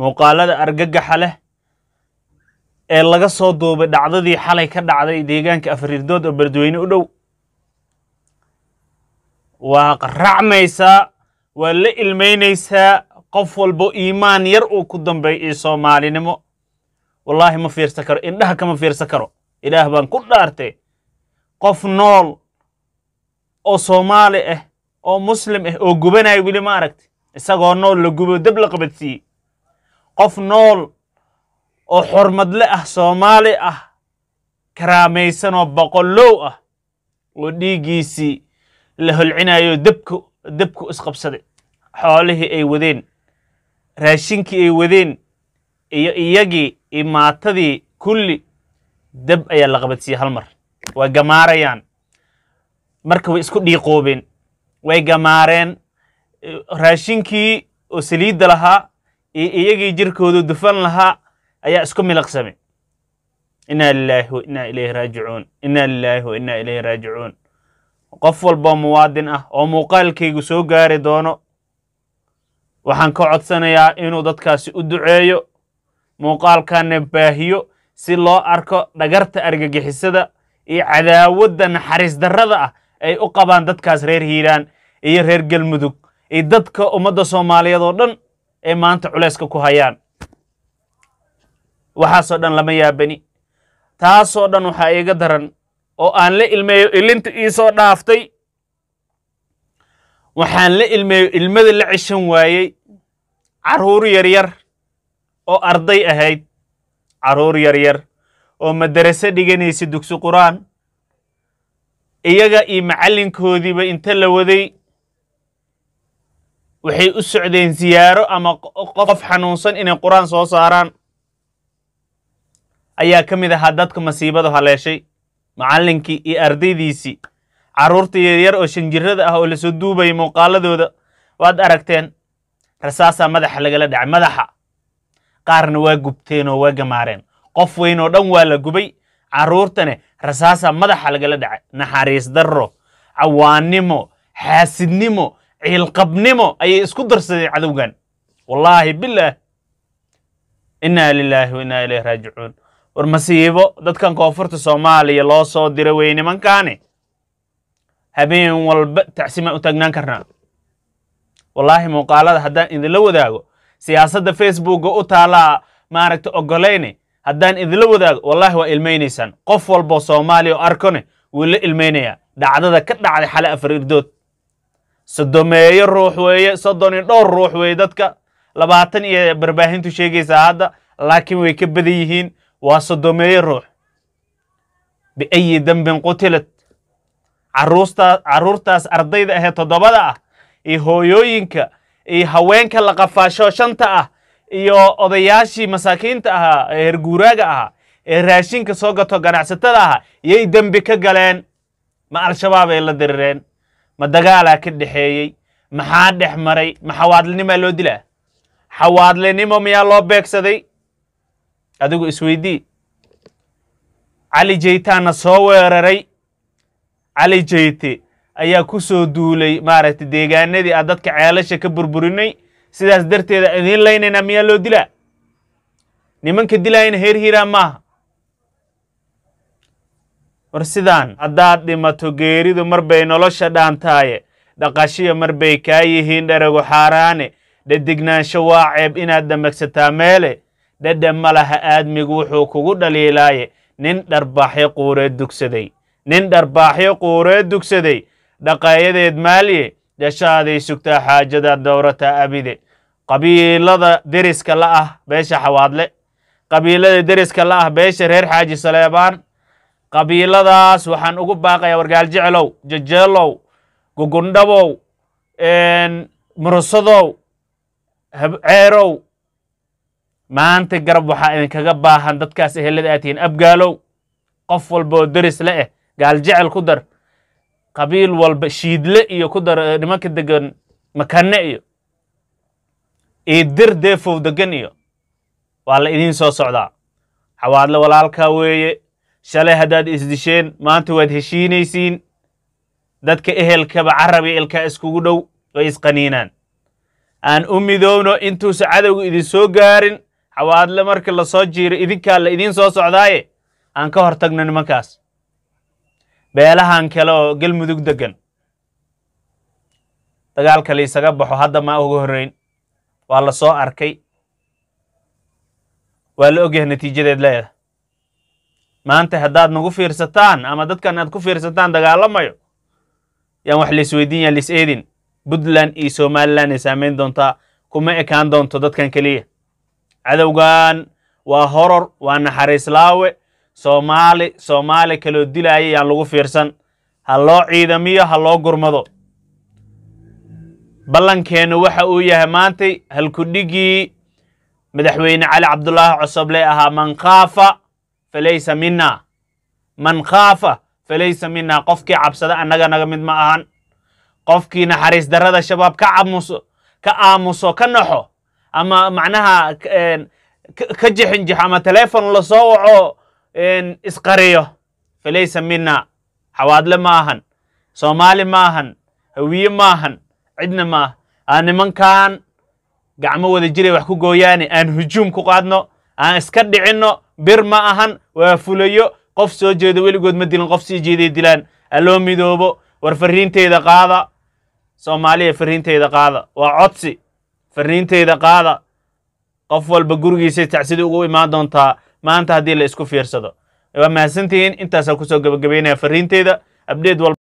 muuqaalada argagaxa leh ee laga soo duubay dhacdadii xalay ka dhacday deegaanka afriirdood oo beledweyne u dhow waa qaracmaysaa waa la ilmaynaysaa qof walbo iimaan yar uu ku dambay iyo soomaalinimo wallaahi ma fiirsan karo indhaha kama fiirsan karo ilaah baan ku dhaartee qof nool oo soomaali ah oo muslim ah oo gubanaya weli ma aragti isagoo nool la gubo dab la qabadsiiyey qof nool oo xormadle ah soomaali ah karaamaysan karaamaysanoo boqollow ah oo dhiiggiisii la holcinayo debku debku isqabsaday xoolihii ay wadeen raashinkii ay wadeen iyo iyagii imaatadii kulli deb ayaa la qabadsiiyey hal mar way gamaarayaan marka way isku dhiiqoobeen way gamaareen raashinkii oo saliidda lahaa iyo iyagii jirkoodu dufan lahaa ayaa isku milaqsamay inaa lilaahi wa innaa ilayhi raajicuun innaa lilaahi wa innaa ilayhi raajicuun qof walboo muwaadin ah oo muuqaalkaygu soo gaari doono waxaan ka codsanayaa inuu dadkaasi u duceeyo muuqaalkanna baahiyo si loo arko dhagarta argagixisada iyo cadaawadda naxariis darrada ah ay u qabaan dadkaas reer hiiraan iyo reer galmudug iyo dadka ummadda soomaaliyeed oo dhan ee maanta culayska ku hayaan waxaasoo dhan lama yaabani taasoo dhan waxaa iiga daran oo aan la ilmeeyo ilinta iisoo dhaaftay waxaan la ilmeeyo ilmada la ceshan waayey caruur yaryar oo arday ahayd caruur yaryar oo madarase dhiganaysa dugsi qur-aan iyaga iyo macallinkoodiiba inta la waday waxay u socdeen siyaaro ama qof xanuunsan inay qur-aan soo saaraan ayaa ka mid ahaa dadka masiibadu haleeshay macallinkii iyo ardaydiisii carruurta yaryar oo shanjirada ah oo lasoo duubayay muuqaaladooda waad aragteen rasaasaa madaxa lagala dhacay madaxa qaarna waa gubteen oo waa gamaareen qof weyn oo dhan waa la gubay carruurtane rasaasaa madaxa lagala dhacay naxariis darro cawaannimo xaasidnimo ciilqabnimo ayay isku darsadeen cadowgan wallaahi bilaah inaa lilaahi wa innaa ilayhi raajicuun war masiibo dadkan koonfurta soomaaliya loo soo dira wey nimankaani habeen walba tacsimaan u taagnaan karnaa wallaahi muuqaalada haddaan idinla wadaago siyaasadda facebookga u taalaa maaragta ogolayne haddaan idinla wadaago wallaahi waa ilmaynaysaan qof walboo soomaaliya oo arkone wuu la ilmaynayaa dhacdada ka dhacday xale afar irdood sodomeeyo ruux weeye soddon iyo dhowr ruux weeye dadka labaatan iyo barbaahintu sheegaysaa hadda laakiin way ka badan yihiin waa sodomeeyo ruux biayi dembin qutilat caruustaa carruurtaas ardayda ahee toddobada ah iyo hooyooyinka iyo haweenka la qafaasho shanta ah iyo odayaashii masaakiinta ahaa ee herguuraaga ahaa ee raashinka soo gato ganacsatada ahaa yay dembi ka galeen ma al-shabaab ay la dirireen ma dagaalaa ka dhexeeyey maxaa dhex maray ma xawaadlinimaa loo dilaa xawaadlinimo miyaa loo beegsaday adigu isweydii cali jeytaana soo weeraray cali jeyte ayaa ku soo duulay maaragtay deegaanadii a dadka ceelasha ka burburinay sidaas darteeda idiin laynaynaa miyaa loo dilaa nimanka dilaayana heer hiiraa maaha war sidaan haddaad dhimato geeridu mar bay nolosha dhaantaaye dhaqashiya mar bay kaa yihiin dharagu xaaraane dhadignaansho waa ceeb inaad dhammagsataa meele dhadha ma laha aadmigu wuxuu kugu dhaliilaaye nin dharbaaxyo quureed dugsaday nin dharbaaxyo quureed dugsaday dhaqaayadeed maalye dhashaaday sugtaa xaajadaad dowrataa abide qabiilada deriska la ah beesha xawaadle qabiilada deriska la ah beesha reer xaaji saleebaan qabiiladaas waxaan ugu baaqayaa wargaaljecelow jejeelow gugundhabow murusadow ceerow maanta garab waxaa idinkaga baahan dadkaas ehelada aad abgaalow qof walboo deris le eh gaaljecel ku dar qabiil walba shiidle iyo ku dar eh, nimanka degan makanne iyo idir deefow degan iyo waa la idiin soo socdaa xawaadle walaalkaa weeye shalay haddaad isdisheen maanta waad heshiinaysiin dadka ehelkaba carabya ilkaa iskugu dhow way isqaniinaan aan u midoowno intuusa cadowga idin soo gaarin xawaadle marka lasoo soo jiiro idinkaa la idiin soo socdaaye aan ka hor tagno nimankaas beelahan kale oo galmudug deggan dagaalka laisaga baxo hadda maa uga horrayn waa la soo arkay waa la ogyahay natiijadeed leeda maanta haddaad nagu fiirsataan ama dadkan aad ku fiirsataan dagaalamayo yaan wax laisweydiin yaan eedin puntland iyo somalilan ay saamayn doontaa kuma ekaan doonto dadkan keliya cadowgan waa horor waa naxariislaawe soomaali soomaali kaloo dilaaya yaan lagu fiirsan ha loo ciidamiyo ha loo gurmado ballankeennu waxa uu yahay maantay halkudhigii madaxweyne cali cabdulaahi lee ahaa mankhaafa falaysa minaa man khaafa falaysa minaa qofkii cabsada annaga naga mid ma ahan qofkii naxariis darrada shabaab ka camuso ka aamuso ka naxo ama macnaha ka jixinjixo ama teleefon la soo waco isqariyo falaysa minaa xawaadle ma ahan soomaali ma ahan hawiye ma ahan cidna ma aha aan nimankan gacmo wada jiray wax ku gooyaane aan hujuum ku qaadno aan iska dhicinno bir ma ahan waa fulayo qof soo jeeda weligood ma dilan qof sii jeeday dilaan haloo midoobo war farriinteyda qaada soomaaliya farriinteyda qaada waa codsi farriinteyda qaada qof walba gurigiisay tacsidi ugu imaan doontaa maanta haddii la isku fiirsado waa mahadsantihiin intaasaa kusoo gabagabaynaya farriinteyda abdheed walba